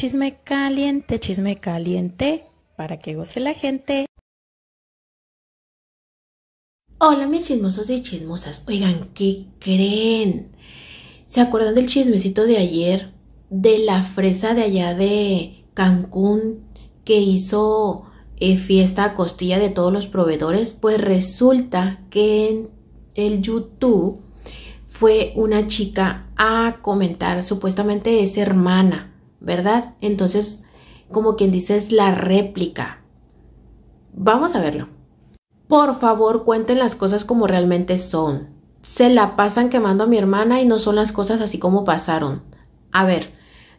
Chisme caliente, chisme caliente, para que goce la gente. Hola mis chismosos y chismosas, oigan, ¿qué creen? ¿Se acuerdan del chismecito de ayer? De la fresa de allá de Cancún que hizo eh, fiesta a costilla de todos los proveedores, pues resulta que en el YouTube fue una chica a comentar, supuestamente es hermana ¿verdad? Entonces, como quien dice, es la réplica. Vamos a verlo. Por favor, cuenten las cosas como realmente son. Se la pasan quemando a mi hermana y no son las cosas así como pasaron. A ver,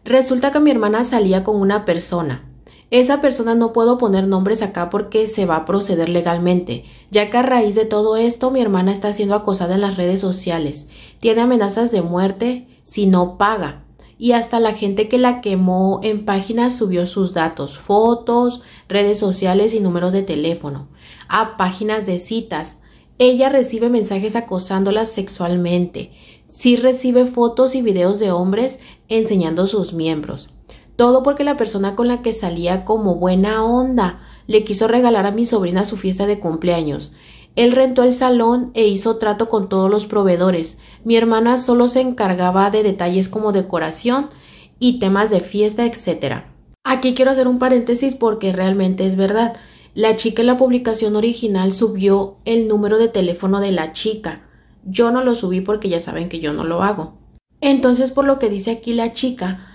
resulta que mi hermana salía con una persona. Esa persona no puedo poner nombres acá porque se va a proceder legalmente, ya que a raíz de todo esto mi hermana está siendo acosada en las redes sociales. Tiene amenazas de muerte si no paga y hasta la gente que la quemó en páginas subió sus datos, fotos, redes sociales y números de teléfono, a páginas de citas. Ella recibe mensajes acosándola sexualmente. Sí recibe fotos y videos de hombres enseñando sus miembros. Todo porque la persona con la que salía como buena onda le quiso regalar a mi sobrina su fiesta de cumpleaños. Él rentó el salón e hizo trato con todos los proveedores. Mi hermana solo se encargaba de detalles como decoración y temas de fiesta, etc. Aquí quiero hacer un paréntesis porque realmente es verdad. La chica en la publicación original subió el número de teléfono de la chica. Yo no lo subí porque ya saben que yo no lo hago. Entonces, por lo que dice aquí la chica,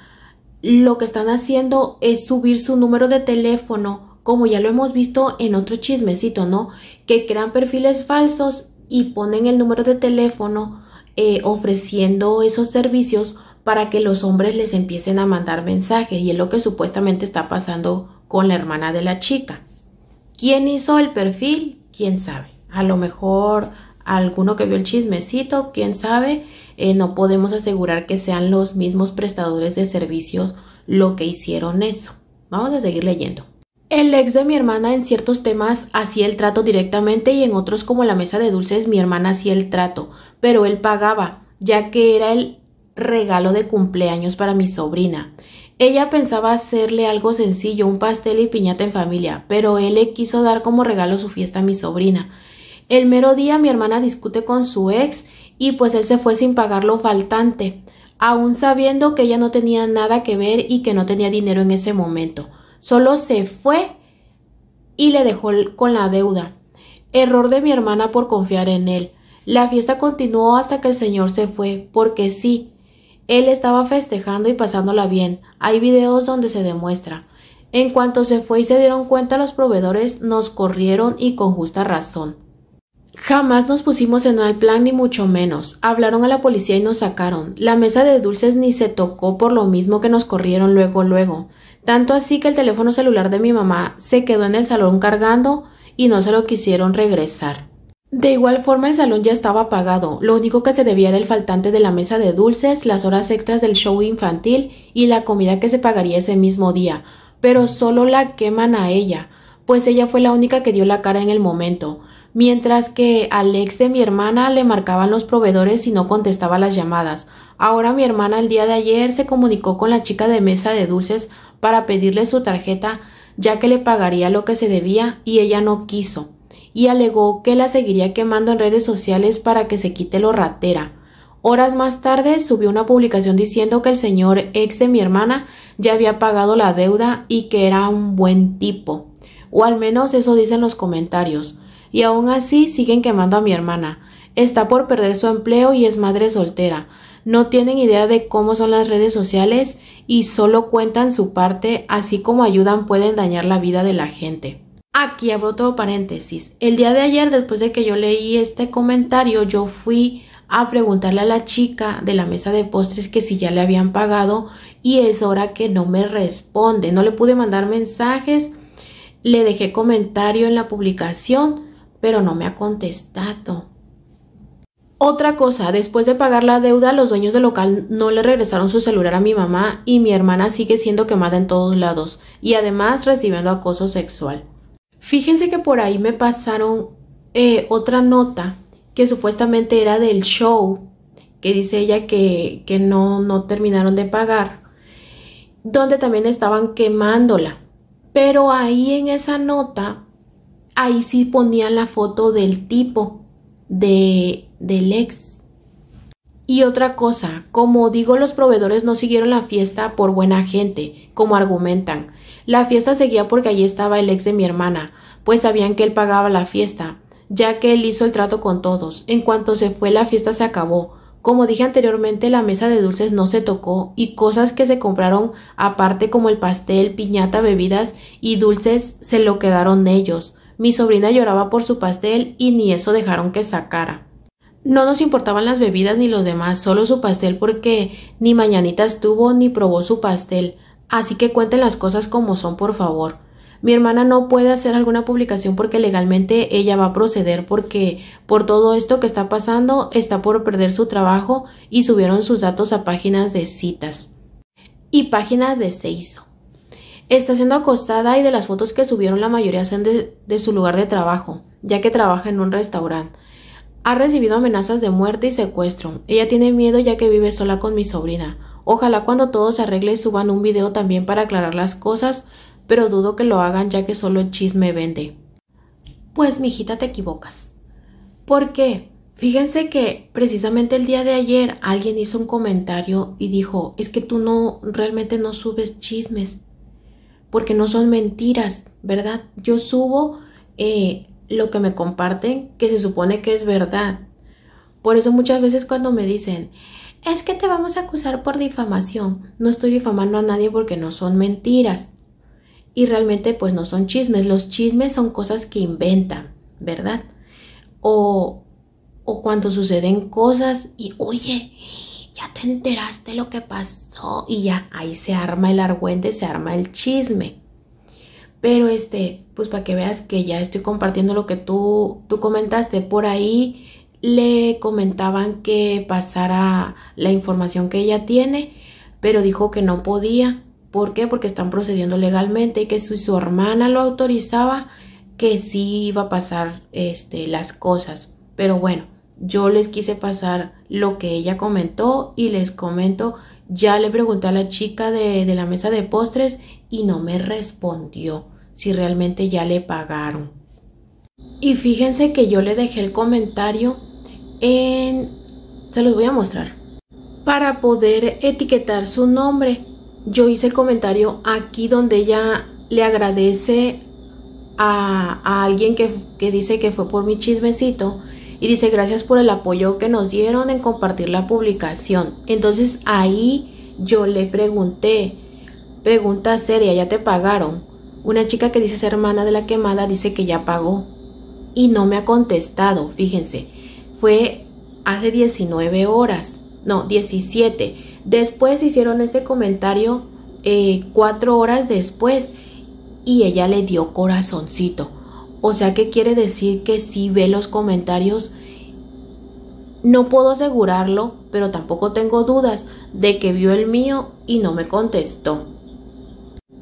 lo que están haciendo es subir su número de teléfono como ya lo hemos visto en otro chismecito, ¿no? Que crean perfiles falsos y ponen el número de teléfono eh, ofreciendo esos servicios para que los hombres les empiecen a mandar mensajes y es lo que supuestamente está pasando con la hermana de la chica. ¿Quién hizo el perfil? ¿Quién sabe? A lo mejor alguno que vio el chismecito, quién sabe. Eh, no podemos asegurar que sean los mismos prestadores de servicios lo que hicieron eso. Vamos a seguir leyendo. El ex de mi hermana en ciertos temas hacía el trato directamente y en otros como la mesa de dulces mi hermana hacía el trato, pero él pagaba, ya que era el regalo de cumpleaños para mi sobrina. Ella pensaba hacerle algo sencillo, un pastel y piñata en familia, pero él le quiso dar como regalo su fiesta a mi sobrina. El mero día mi hermana discute con su ex y pues él se fue sin pagar lo faltante, aun sabiendo que ella no tenía nada que ver y que no tenía dinero en ese momento. Solo se fue y le dejó con la deuda. Error de mi hermana por confiar en él. La fiesta continuó hasta que el señor se fue, porque sí, él estaba festejando y pasándola bien. Hay videos donde se demuestra. En cuanto se fue y se dieron cuenta los proveedores, nos corrieron y con justa razón. Jamás nos pusimos en mal plan ni mucho menos. Hablaron a la policía y nos sacaron. La mesa de dulces ni se tocó por lo mismo que nos corrieron luego luego. Tanto así que el teléfono celular de mi mamá se quedó en el salón cargando y no se lo quisieron regresar. De igual forma el salón ya estaba apagado, lo único que se debía era el faltante de la mesa de dulces, las horas extras del show infantil y la comida que se pagaría ese mismo día, pero solo la queman a ella, pues ella fue la única que dio la cara en el momento mientras que al ex de mi hermana le marcaban los proveedores y no contestaba las llamadas. Ahora mi hermana el día de ayer se comunicó con la chica de mesa de dulces para pedirle su tarjeta ya que le pagaría lo que se debía y ella no quiso y alegó que la seguiría quemando en redes sociales para que se quite lo ratera. Horas más tarde subió una publicación diciendo que el señor ex de mi hermana ya había pagado la deuda y que era un buen tipo. O al menos eso dicen los comentarios y aún así siguen quemando a mi hermana. Está por perder su empleo y es madre soltera. No tienen idea de cómo son las redes sociales y solo cuentan su parte, así como ayudan pueden dañar la vida de la gente. Aquí abro todo paréntesis. El día de ayer, después de que yo leí este comentario, yo fui a preguntarle a la chica de la mesa de postres que si ya le habían pagado y es hora que no me responde. No le pude mandar mensajes, le dejé comentario en la publicación, pero no me ha contestado. Otra cosa, después de pagar la deuda, los dueños del local no le regresaron su celular a mi mamá y mi hermana sigue siendo quemada en todos lados y además recibiendo acoso sexual. Fíjense que por ahí me pasaron eh, otra nota que supuestamente era del show, que dice ella que, que no, no terminaron de pagar, donde también estaban quemándola. Pero ahí en esa nota ahí sí ponían la foto del tipo de, del ex. Y otra cosa, como digo, los proveedores no siguieron la fiesta por buena gente, como argumentan. La fiesta seguía porque allí estaba el ex de mi hermana, pues sabían que él pagaba la fiesta, ya que él hizo el trato con todos. En cuanto se fue, la fiesta se acabó. Como dije anteriormente, la mesa de dulces no se tocó y cosas que se compraron aparte como el pastel, piñata, bebidas y dulces se lo quedaron ellos. Mi sobrina lloraba por su pastel y ni eso dejaron que sacara. No nos importaban las bebidas ni los demás, solo su pastel porque ni mañanitas tuvo ni probó su pastel. Así que cuenten las cosas como son, por favor. Mi hermana no puede hacer alguna publicación porque legalmente ella va a proceder porque por todo esto que está pasando está por perder su trabajo y subieron sus datos a páginas de citas y páginas de hizo. Está siendo acosada y de las fotos que subieron la mayoría son de, su lugar de trabajo, ya que trabaja en un restaurante. Ha recibido amenazas de muerte y secuestro. Ella tiene miedo ya que vive sola con mi sobrina. Ojalá cuando todo se arregle suban un video también para aclarar las cosas, pero dudo que lo hagan ya que solo el chisme vende. Pues, mi hijita, te equivocas. ¿Por qué? Fíjense que precisamente el día de ayer alguien hizo un comentario y dijo, es que tú no realmente no subes chismes, porque no son mentiras, ¿verdad? Yo subo eh, lo que me comparten, que se supone que es verdad. Por eso muchas veces cuando me dicen, es que te vamos a acusar por difamación, no estoy difamando a nadie porque no son mentiras. Y realmente pues no son chismes, los chismes son cosas que inventan, ¿verdad? O, o cuando suceden cosas y, oye, ya te enteraste lo que pasó y ya ahí se arma el argüente, se arma el chisme. Pero este, pues para que veas que ya estoy compartiendo lo que tú, tú comentaste por ahí, le comentaban que pasara la información que ella tiene, pero dijo que no podía. ¿Por qué? Porque están procediendo legalmente y que si su hermana lo autorizaba, que sí iba a pasar este, las cosas. Pero bueno, yo les quise pasar lo que ella comentó y les comento, ya le pregunté a la chica de, la mesa de postres y no me respondió si realmente ya le pagaron. Y fíjense que yo le dejé el comentario en... se los voy a mostrar. Para poder etiquetar su nombre, yo hice el comentario aquí donde ella le agradece a, alguien que dice que fue por mi chismecito y dice gracias por el apoyo que nos dieron en compartir la publicación. Entonces ahí yo le pregunté, pregunta seria, ¿ya te pagaron? Una chica que dice ser hermana de la quemada dice que ya pagó y no me ha contestado, fíjense, fue hace 19 horas, no, 17. Después hicieron este comentario eh, cuatro horas después y ella le dio corazoncito. O sea que quiere decir que sí ve los comentarios. No puedo asegurarlo, pero tampoco tengo dudas de que vio el mío y no me contestó.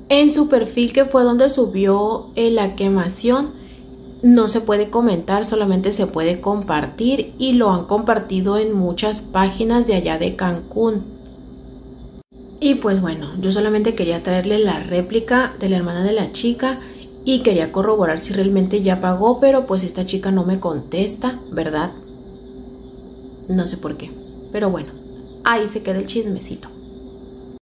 En su perfil que fue donde subió eh, la quemación, no se puede comentar, solamente se puede compartir y lo han compartido en muchas páginas de allá de Cancún. Y pues bueno, yo solamente quería traerle la réplica de la hermana de la chica y quería corroborar si realmente ya pagó, pero pues esta chica no me contesta, ¿verdad? No sé por qué, pero bueno, ahí se queda el chismecito.